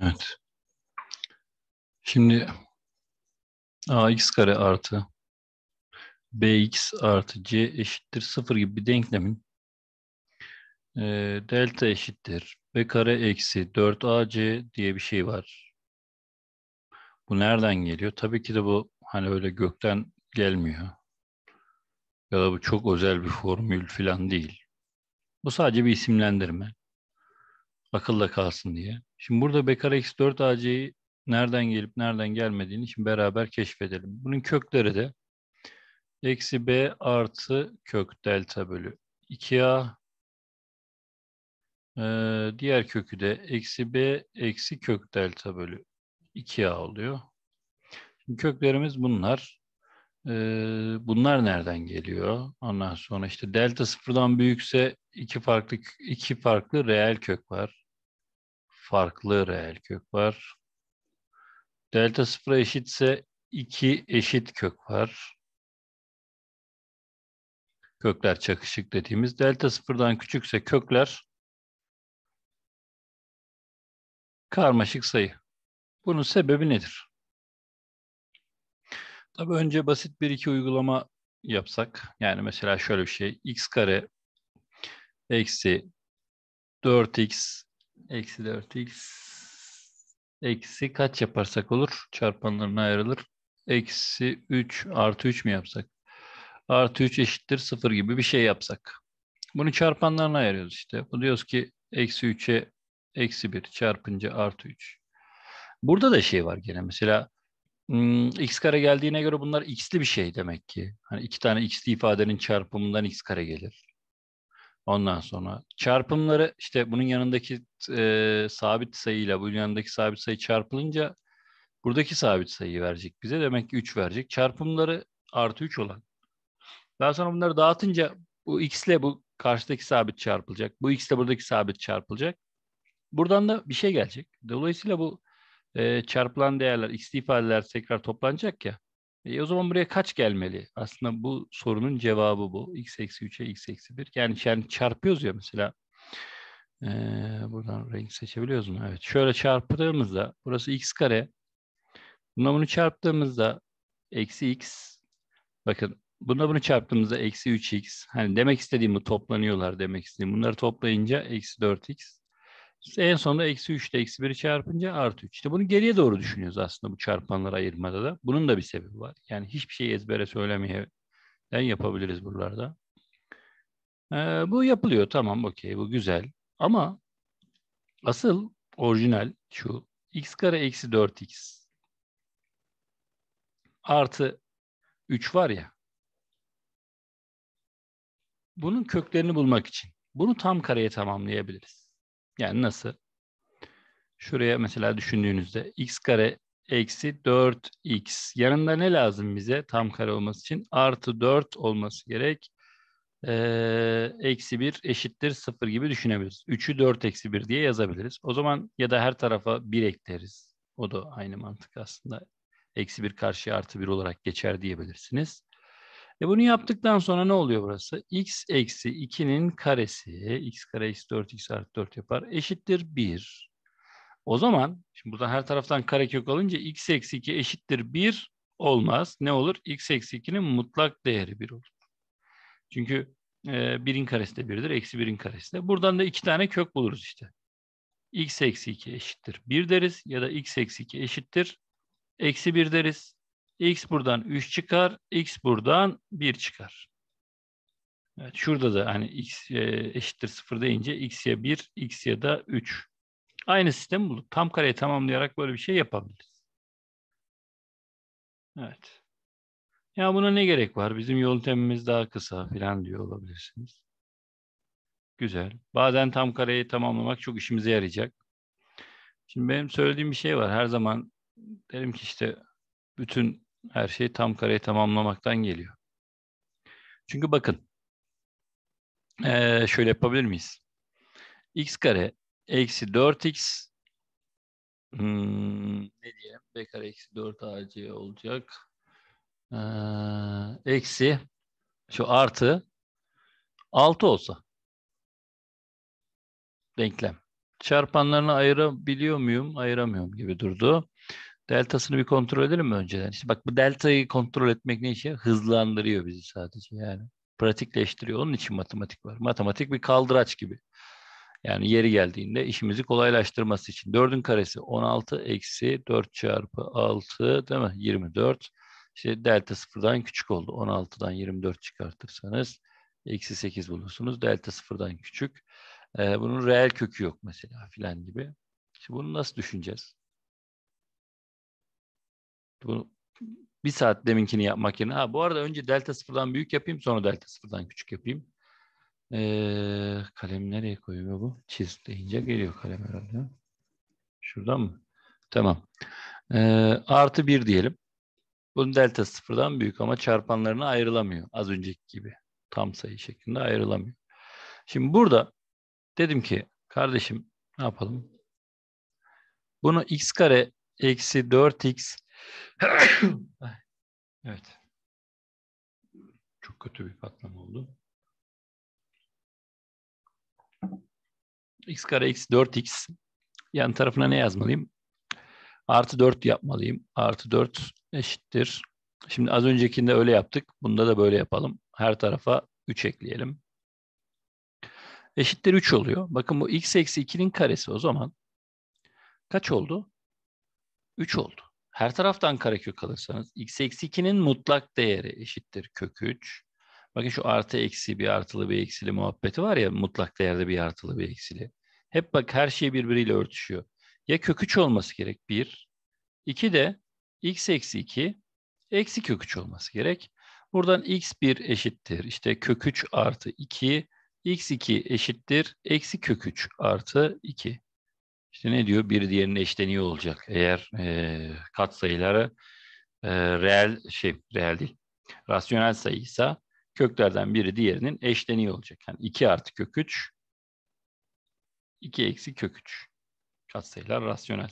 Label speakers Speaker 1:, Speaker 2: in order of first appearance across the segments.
Speaker 1: Evet. Şimdi ax kare artı bx artı c eşittir 0 gibi bir denklemin e, delta eşittir b kare eksi 4ac diye bir şey var. Bu nereden geliyor? Tabii ki de bu hani öyle gökten gelmiyor. Ya da bu çok özel bir formül falan değil. Bu sadece bir isimlendirme akılla kalsın diye. Şimdi burada Bekar X4 AC'yi nereden gelip nereden gelmediğini şimdi beraber keşfedelim. Bunun kökleri de eksi B artı kök delta bölü 2A ee, diğer kökü de eksi B eksi kök delta bölü 2A oluyor. Şimdi köklerimiz bunlar bunlar nereden geliyor? Ondan sonra işte delta sıfırdan büyükse iki farklı iki farklı reel kök var. Farklı reel kök var. Delta sıfıra eşitse iki eşit kök var. Kökler çakışık dediğimiz. Delta sıfırdan küçükse kökler karmaşık sayı. Bunun sebebi nedir? Tabii önce basit bir iki uygulama yapsak. Yani mesela şöyle bir şey. x kare eksi 4x eksi 4x eksi kaç yaparsak olur? Çarpanlarına ayrılır. Eksi 3 artı 3 mü yapsak? Artı 3 eşittir 0 gibi bir şey yapsak. Bunu çarpanlarına ayırıyoruz işte. Bu diyoruz ki eksi 3'e eksi 1 çarpınca artı 3. Burada da şey var gene mesela Hmm, x kare geldiğine göre bunlar x'li bir şey demek ki. Hani iki tane x'li ifadenin çarpımından x kare gelir. Ondan sonra çarpımları işte bunun yanındaki e, sabit sayıyla bunun yanındaki sabit sayı çarpılınca buradaki sabit sayıyı verecek bize. Demek ki 3 verecek. Çarpımları artı 3 olan. Daha sonra bunları dağıtınca bu x ile bu karşıdaki sabit çarpılacak. Bu x ile buradaki sabit çarpılacak. Buradan da bir şey gelecek. Dolayısıyla bu e, çarpılan değerler, x ifadeler tekrar toplanacak ya. E, o zaman buraya kaç gelmeli? Aslında bu sorunun cevabı bu. x eksi 3'e x eksi 1. Yani, yani çarpıyoruz ya mesela. E, buradan renk seçebiliyoruz mu? Evet. Şöyle çarptığımızda burası x kare. Buna bunu çarptığımızda eksi x. Bakın Buna bunu çarptığımızda eksi 3x. Hani demek istediğim bu toplanıyorlar demek istediğim. Bunları toplayınca eksi 4x. En sonunda eksi 3 ile eksi 1'i çarpınca artı 3. İşte bunu geriye doğru düşünüyoruz aslında bu çarpanları ayırmada da. Bunun da bir sebebi var. Yani hiçbir şeyi ezbere söylemeye yapabiliriz buralarda. Ee, bu yapılıyor tamam okey bu güzel. Ama asıl orijinal şu x kare eksi 4x artı 3 var ya. Bunun köklerini bulmak için bunu tam kareye tamamlayabiliriz. Yani nasıl? Şuraya mesela düşündüğünüzde x kare eksi 4x. Yanında ne lazım bize tam kare olması için? Artı 4 olması gerek. Ee, eksi 1 eşittir 0 gibi düşünebiliriz. 3'ü 4 eksi 1 diye yazabiliriz. O zaman ya da her tarafa 1 ekleriz. O da aynı mantık aslında. Eksi 1 karşıya artı 1 olarak geçer diyebilirsiniz. E bunu yaptıktan sonra ne oluyor burası? x eksi 2'nin karesi, x kare eksi 4 x artı 4 yapar, eşittir 1. O zaman, şimdi buradan her taraftan kare kök alınca x eksi 2 eşittir 1 olmaz. Ne olur? x eksi 2'nin mutlak değeri 1 olur. Çünkü e, birin karesi de 1'dir, eksi 1'in karesi de. Buradan da iki tane kök buluruz işte. x eksi 2 eşittir 1 deriz ya da x eksi 2 eşittir eksi 1 deriz. X buradan 3 çıkar. X buradan 1 çıkar. Evet, şurada da hani x e, eşittir 0 deyince x ya 1, x ya da 3. Aynı sistem bulduk. Tam kareyi tamamlayarak böyle bir şey yapabiliriz. Evet. Ya buna ne gerek var? Bizim yol temimiz daha kısa falan diyor olabilirsiniz. Güzel. Bazen tam kareyi tamamlamak çok işimize yarayacak. Şimdi benim söylediğim bir şey var. Her zaman derim ki işte bütün her şey tam kareyi tamamlamaktan geliyor. Çünkü bakın şöyle yapabilir miyiz? x kare eksi 4x hmm, ne diyelim? b kare eksi 4 ac olacak. Ee, eksi şu artı 6 olsa denklem. Çarpanlarını ayırabiliyor muyum? Ayıramıyorum gibi durdu. Deltasını bir kontrol edelim mi önceden? İşte bak bu deltayı kontrol etmek ne işe? Hızlandırıyor bizi sadece yani. Pratikleştiriyor. Onun için matematik var. Matematik bir kaldıraç gibi. Yani yeri geldiğinde işimizi kolaylaştırması için. 4'ün karesi 16 eksi 4 çarpı 6 değil mi? 24. İşte delta sıfırdan küçük oldu. 16'dan 24 çıkartırsanız eksi 8 bulursunuz. Delta sıfırdan küçük. Ee, bunun reel kökü yok mesela filan gibi. Şimdi bunu nasıl düşüneceğiz? Bunu bir saat deminkini yapmak yerine. Ha, bu arada önce delta sıfırdan büyük yapayım sonra delta sıfırdan küçük yapayım. Ee, kalemi nereye koyuyor bu? Çiz deyince geliyor kalem herhalde. Şuradan mı? Tamam. Ee, artı bir diyelim. Bunun delta sıfırdan büyük ama çarpanlarına ayrılamıyor. Az önceki gibi. Tam sayı şeklinde ayrılamıyor. Şimdi burada dedim ki kardeşim ne yapalım? Bunu x kare eksi 4x evet. Çok kötü bir patlama oldu. x kare x 4x yan tarafına ne yazmalıyım? Artı 4 yapmalıyım. Artı 4 eşittir. Şimdi az öncekinde öyle yaptık. Bunda da böyle yapalım. Her tarafa 3 ekleyelim. Eşittir 3 oluyor. Bakın bu x eksi 2'nin karesi o zaman. Kaç oldu? 3 oldu. Her taraftan karekök alırsanız x eksi 2'nin mutlak değeri eşittir kök 3. Bakın şu artı eksi bir artılı bir eksili muhabbeti var ya mutlak değerde bir artılı bir eksili. Hep bak her şey birbiriyle örtüşüyor. Ya kök 3 olması gerek 1. 2 de x eksi 2 eksi kök 3 olması gerek. Buradan x1 eşittir. işte kök 3 artı 2 x2 eşittir. Eksi kök 3 artı 2. İşte ne diyor? Bir diğerinin eşleniği olacak. Eğer e, kat sayıları e, reel şey reel değil. Rasyonel sayıysa köklerden biri diğerinin eşleniği olacak. Yani 2 artı kök 3 2 eksi kök 3 Kat sayılar rasyonel.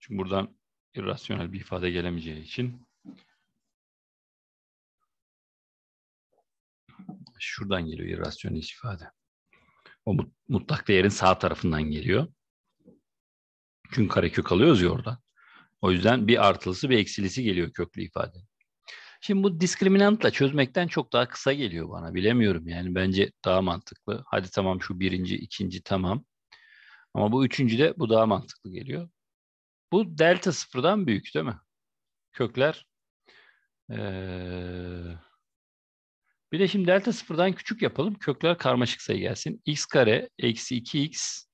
Speaker 1: Çünkü buradan irrasyonel bir ifade gelemeyeceği için şuradan geliyor irrasyonel ifade. O mutlak değerin sağ tarafından geliyor kare kök alıyoruz ya orada. O yüzden bir artılısı bir eksilisi geliyor köklü ifade. Şimdi bu diskriminantla çözmekten çok daha kısa geliyor bana. Bilemiyorum yani bence daha mantıklı. Hadi tamam şu birinci, ikinci tamam. Ama bu üçüncü de bu daha mantıklı geliyor. Bu delta sıfırdan büyük değil mi? Kökler. Ee, bir de şimdi delta sıfırdan küçük yapalım. Kökler karmaşık sayı gelsin. x kare eksi 2x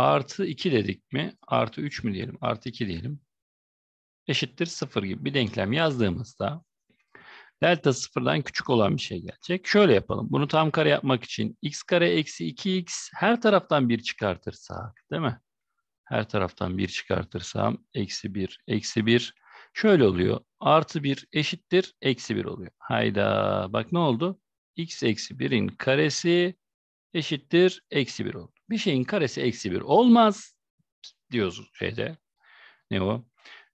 Speaker 1: Artı 2 dedik mi? Artı 3 mü diyelim? Artı 2 diyelim. Eşittir 0 gibi bir denklem yazdığımızda delta 0'dan küçük olan bir şey gelecek. Şöyle yapalım. Bunu tam kare yapmak için x kare eksi 2x her taraftan 1 çıkartırsak değil mi? Her taraftan 1 çıkartırsam eksi 1 eksi 1 şöyle oluyor. Artı 1 eşittir eksi 1 oluyor. Hayda bak ne oldu? x eksi 1'in karesi eşittir eksi 1 oldu bir şeyin karesi eksi bir olmaz diyoruz şeyde. Ne o?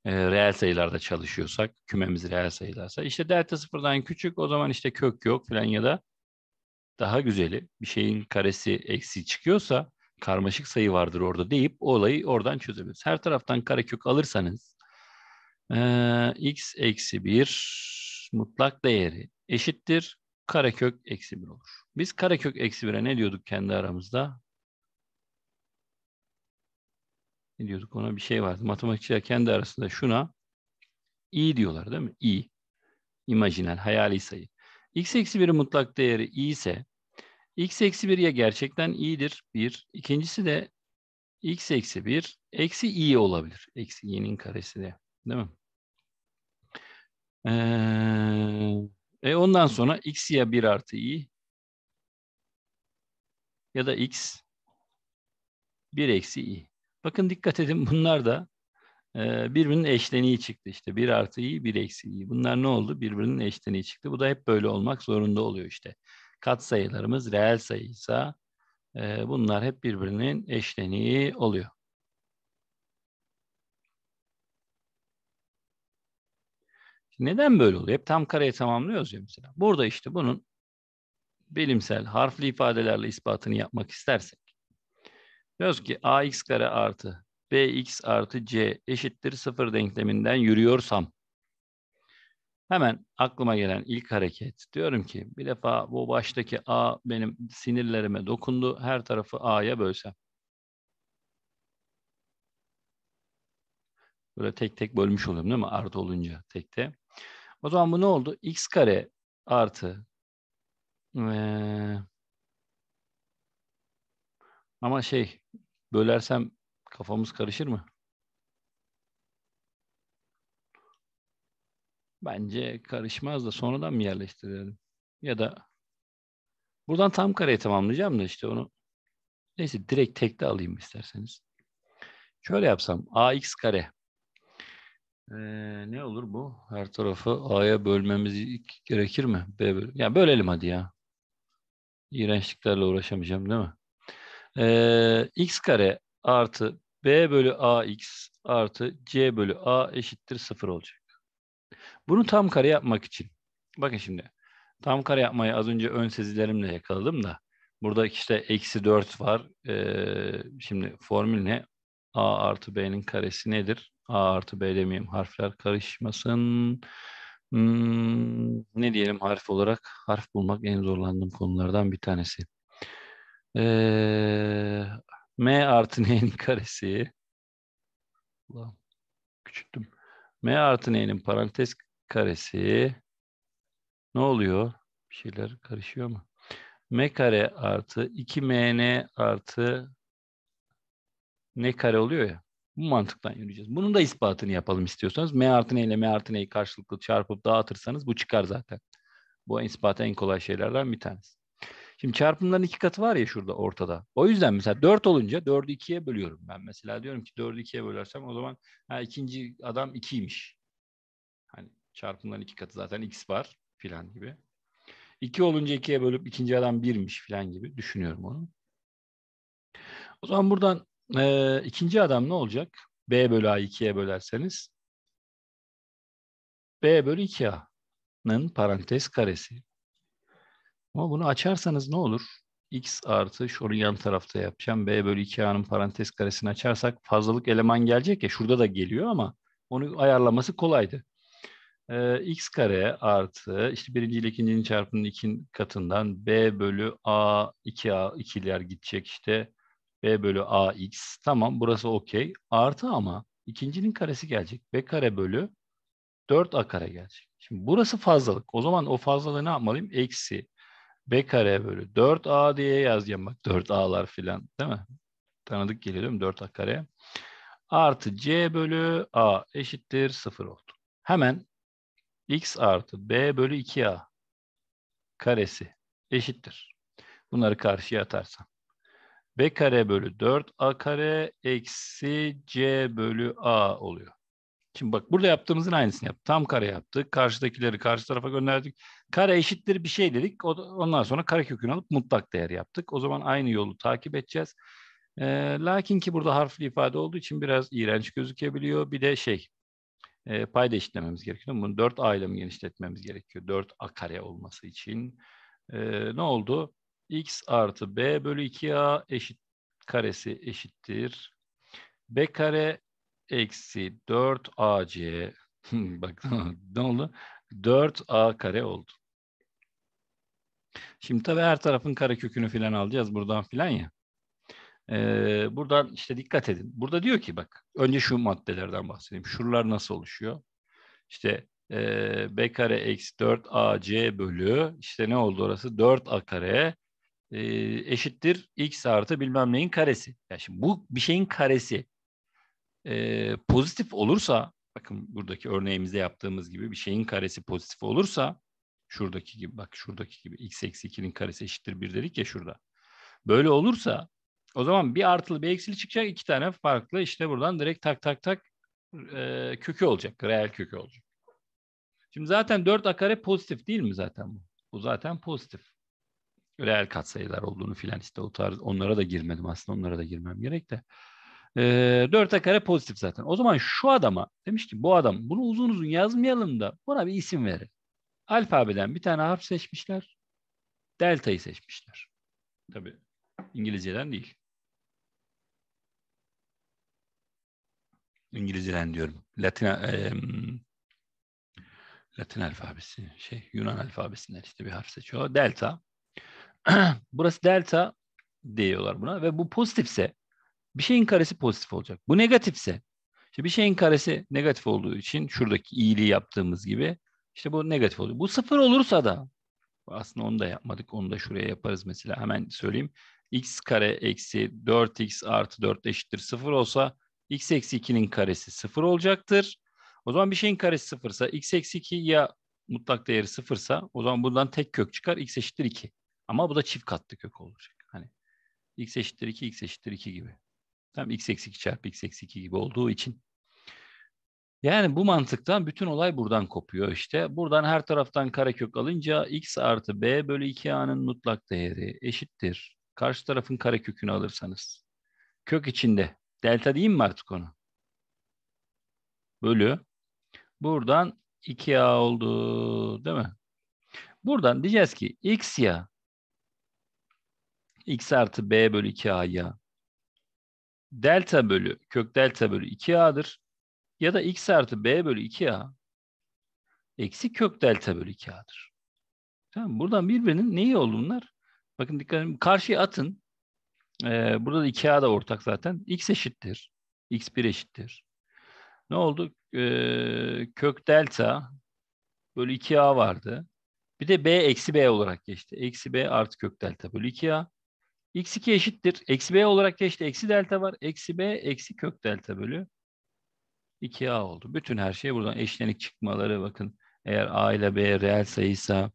Speaker 1: E, reel sayılarda çalışıyorsak, kümemiz reel sayılarsa. işte delta sıfırdan küçük o zaman işte kök yok falan ya da daha güzeli bir şeyin karesi eksi çıkıyorsa karmaşık sayı vardır orada deyip olayı oradan çözebiliriz. Her taraftan karekök alırsanız e, x eksi 1 mutlak değeri eşittir karekök eksi 1 olur. Biz karekök eksi 1'e ne diyorduk kendi aramızda? ne diyorduk ona bir şey vardı. Matematikçiler kendi arasında şuna i diyorlar değil mi? i. İmajinal, hayali sayı. x eksi 1'in mutlak değeri i ise x eksi bir ya gerçekten i'dir bir. İkincisi de x eksi bir eksi i olabilir. Eksi i'nin karesi de değil mi? Ee, e ondan sonra x ya bir artı i ya da x bir eksi i. Bakın dikkat edin bunlar da e, birbirinin eşleniği çıktı işte. Bir artı iyi bir eksi iyi. Bunlar ne oldu? Birbirinin eşleniği çıktı. Bu da hep böyle olmak zorunda oluyor işte. Kat sayılarımız reel sayıysa e, bunlar hep birbirinin eşleniği oluyor. Neden böyle oluyor? Hep tam kareye tamamlıyoruz ya mesela. Burada işte bunun bilimsel harfli ifadelerle ispatını yapmak istersek Diyoruz ki ax kare artı bx artı c eşittir sıfır denkleminden yürüyorsam hemen aklıma gelen ilk hareket diyorum ki bir defa bu baştaki a benim sinirlerime dokundu. Her tarafı a'ya bölsem. Böyle tek tek bölmüş oluyorum değil mi? Artı olunca tek tekte. O zaman bu ne oldu? x kare artı ee, ama şey Bölersem kafamız karışır mı? Bence karışmaz da sonradan mı yerleştirelim? Ya da buradan tam kareyi tamamlayacağım da işte onu neyse direkt tekte alayım isterseniz. Şöyle yapsam ax kare ee, ne olur bu? Her tarafı a'ya bölmemiz gerekir mi? B böl ya yani bölelim hadi ya. İğrençliklerle uğraşamayacağım değil mi? Ee, x kare artı b bölü ax artı c bölü a eşittir 0 olacak. Bunu tam kare yapmak için. Bakın şimdi. Tam kare yapmayı az önce ön sezilerimle yakaladım da. Burada işte eksi 4 var. Ee, şimdi formül ne? a artı b'nin karesi nedir? a artı b demeyeyim. Harfler karışmasın. Hmm, ne diyelim harf olarak? Harf bulmak en zorlandığım konulardan bir tanesi. Ee, m artı n'nin karesi. Allahım, küçülttüm. m artı n'nin parantez karesi. Ne oluyor? Bir şeyler karışıyor mu? m kare artı 2mn artı n kare oluyor ya. Bu mantıktan yürüyeceğiz. Bunun da ispatını yapalım istiyorsanız. M artı n ile M artı n'yi karşılıklı çarpıp dağıtırsanız bu çıkar zaten. Bu ispat en kolay şeylerden bir tanesi. Şimdi çarpımların iki katı var ya şurada ortada. O yüzden mesela 4 olunca 4'ü 2'ye bölüyorum ben. Mesela diyorum ki 4'ü 2'ye bölersem o zaman ha, ikinci adam 2'ymiş. Hani çarpımların iki katı zaten x var filan gibi. 2 olunca 2'ye bölüp ikinci adam 1'miş filan gibi düşünüyorum onu. O zaman buradan e, ikinci adam ne olacak? B bölü A 2'ye bölerseniz B bölü 2A'nın parantez karesi ama bunu açarsanız ne olur? x artı şunu yan tarafta yapacağım. b bölü 2a'nın parantez karesini açarsak fazlalık eleman gelecek ya şurada da geliyor ama onu ayarlaması kolaydı. Ee, x kare artı işte birinci ile ikincinin çarpımının iki katından b bölü a 2a 2'ler gidecek işte b bölü a x tamam burası okey artı ama ikincinin karesi gelecek b kare bölü 4a kare gelecek. Şimdi burası fazlalık. O zaman o fazlalığı ne yapmalıyım? Eksi B kare bölü 4A diye yazacağım. Bak 4A'lar filan değil mi? Tanıdık geliyor değil mi? 4A kare. Artı C bölü A eşittir 0 oldu. Hemen X artı B bölü 2A karesi eşittir. Bunları karşıya atarsam. B kare bölü 4A kare eksi C bölü A oluyor. Şimdi bak burada yaptığımızın aynısını yaptık. Tam kare yaptık. Karşıdakileri karşı tarafa gönderdik. Kare eşittir bir şey dedik. Ondan sonra kare kökünü alıp mutlak değer yaptık. O zaman aynı yolu takip edeceğiz. E, lakin ki burada harfli ifade olduğu için biraz iğrenç gözükebiliyor. Bir de şey e, payda eşitlememiz gerekiyor. Bunu 4a ile mi genişletmemiz gerekiyor? 4a kare olması için. E, ne oldu? x artı b bölü 2a eşit karesi eşittir. b kare eksi 4ac bak ne oldu? 4a kare oldu. Şimdi tabii her tarafın kare kökünü falan alacağız buradan filan ya. Ee, buradan işte dikkat edin. Burada diyor ki bak önce şu maddelerden bahsedeyim. Şuralar nasıl oluşuyor? İşte e, b kare eksi 4ac bölü işte ne oldu orası? 4a kare e, eşittir x artı bilmem neyin karesi. Yani şimdi bu bir şeyin karesi e, pozitif olursa bakın buradaki örneğimizde yaptığımız gibi bir şeyin karesi pozitif olursa şuradaki gibi bak şuradaki gibi x eksi 2'nin karesi eşittir 1 dedik ya şurada. Böyle olursa o zaman bir artılı bir eksili çıkacak iki tane farklı işte buradan direkt tak tak tak e, kökü olacak. Reel kökü olacak. Şimdi zaten 4 a kare pozitif değil mi zaten bu? Bu zaten pozitif. Reel katsayılar olduğunu filan işte o tarz onlara da girmedim aslında onlara da girmem gerek de. E, 4A kare pozitif zaten. O zaman şu adama demiş ki bu adam bunu uzun uzun yazmayalım da buna bir isim verin. Alfabeden bir tane harf seçmişler. Delta'yı seçmişler. Tabi İngilizceden değil. İngilizceden diyorum. Latin e, Latin alfabesi, şey Yunan alfabesinden işte bir harf seçiyor. Delta. Burası delta diyorlar buna ve bu pozitifse bir şeyin karesi pozitif olacak. Bu negatifse işte bir şeyin karesi negatif olduğu için şuradaki iyiliği yaptığımız gibi işte bu negatif oluyor. Bu sıfır olursa da aslında onu da yapmadık. Onu da şuraya yaparız mesela. Hemen söyleyeyim. x kare eksi 4x artı 4 eşittir sıfır olsa x eksi 2'nin karesi sıfır olacaktır. O zaman bir şeyin karesi sıfırsa, x eksi 2 ya mutlak değeri sıfırsa, o zaman buradan tek kök çıkar x eşittir 2. Ama bu da çift katlı kök olacak. Hani x eşittir 2, x eşittir 2 gibi. Tam x eksi 2 çarpı x eksi 2 gibi olduğu için. Yani bu mantıktan bütün olay buradan kopuyor işte. Buradan her taraftan karekök alınca x artı b bölü 2a'nın mutlak değeri eşittir. Karşı tarafın karekökünü alırsanız. Kök içinde. Delta diyeyim mi artık onu? Bölü. Buradan 2a oldu değil mi? Buradan diyeceğiz ki x ya x artı b bölü 2a ya delta bölü kök delta bölü 2a'dır. Ya da x artı b bölü 2a eksi kök delta bölü 2a'dır. Tamam Buradan birbirinin neyi oldu bunlar? Bakın dikkat edin. Karşıya atın. Ee, burada da 2a da ortak zaten. x eşittir. x1 eşittir. Ne oldu? Ee, kök delta bölü 2a vardı. Bir de b eksi b olarak geçti. Eksi b artı kök delta bölü 2a x2 eşittir. Eksi b olarak geçti. Eksi delta var. Eksi b eksi kök delta bölü 2a oldu. Bütün her şey buradan eşlenik çıkmaları bakın. Eğer a ile b reel sayıysa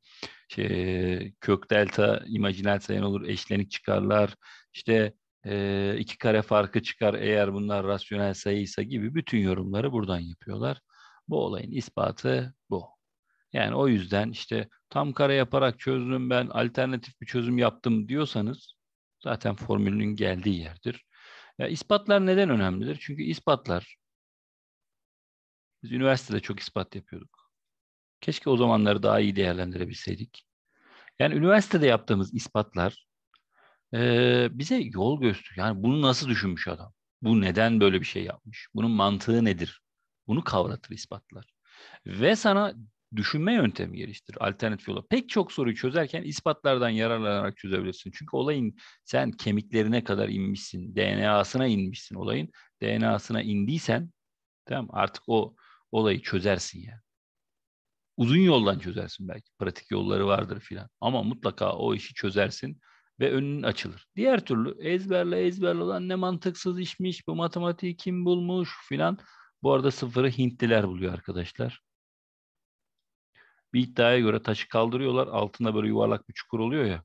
Speaker 1: şey, kök delta imajinal sayın olur. Eşlenik çıkarlar. İşte e, iki kare farkı çıkar eğer bunlar rasyonel sayıysa gibi bütün yorumları buradan yapıyorlar. Bu olayın ispatı bu. Yani o yüzden işte tam kare yaparak çözdüm ben alternatif bir çözüm yaptım diyorsanız zaten formülünün geldiği yerdir. Ya, ispatlar neden önemlidir? Çünkü ispatlar, biz üniversitede çok ispat yapıyorduk. Keşke o zamanları daha iyi değerlendirebilseydik. Yani üniversitede yaptığımız ispatlar e, bize yol gösteriyor. Yani bunu nasıl düşünmüş adam? Bu neden böyle bir şey yapmış? Bunun mantığı nedir? Bunu kavratır ispatlar. Ve sana düşünme yöntemi geliştir alternatif yola. Pek çok soruyu çözerken ispatlardan yararlanarak çözebilirsin. Çünkü olayın sen kemiklerine kadar inmişsin, DNA'sına inmişsin olayın. DNA'sına indiysen tamam artık o olayı çözersin yani. Uzun yoldan çözersin belki. Pratik yolları vardır filan. Ama mutlaka o işi çözersin ve önün açılır. Diğer türlü ezberle ezberle olan ne mantıksız işmiş, bu matematiği kim bulmuş filan. Bu arada sıfırı Hintliler buluyor arkadaşlar. Bir iddiaya göre taşı kaldırıyorlar. Altında böyle yuvarlak bir çukur oluyor ya.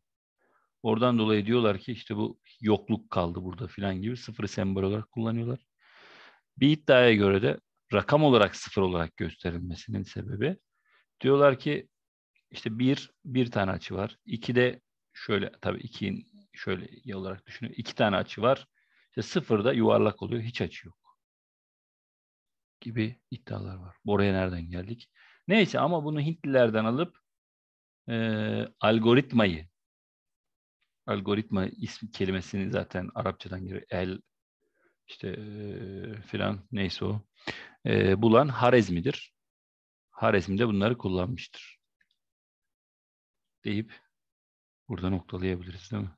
Speaker 1: Oradan dolayı diyorlar ki işte bu yokluk kaldı burada filan gibi sıfırı sembol olarak kullanıyorlar. Bir iddiaya göre de rakam olarak sıfır olarak gösterilmesinin sebebi diyorlar ki işte bir, bir tane açı var. İki de şöyle tabii iki'nin şöyle olarak düşünün. iki tane açı var. İşte sıfır da yuvarlak oluyor. Hiç açı yok. Gibi iddialar var. Oraya nereden geldik? Neyse ama bunu Hintlilerden alıp e, algoritmayı algoritma ismi kelimesini zaten Arapçadan geliyor. El işte e, filan neyse o. E, bulan Harezmi'dir. Harezmi de bunları kullanmıştır. Deyip burada noktalayabiliriz değil mi?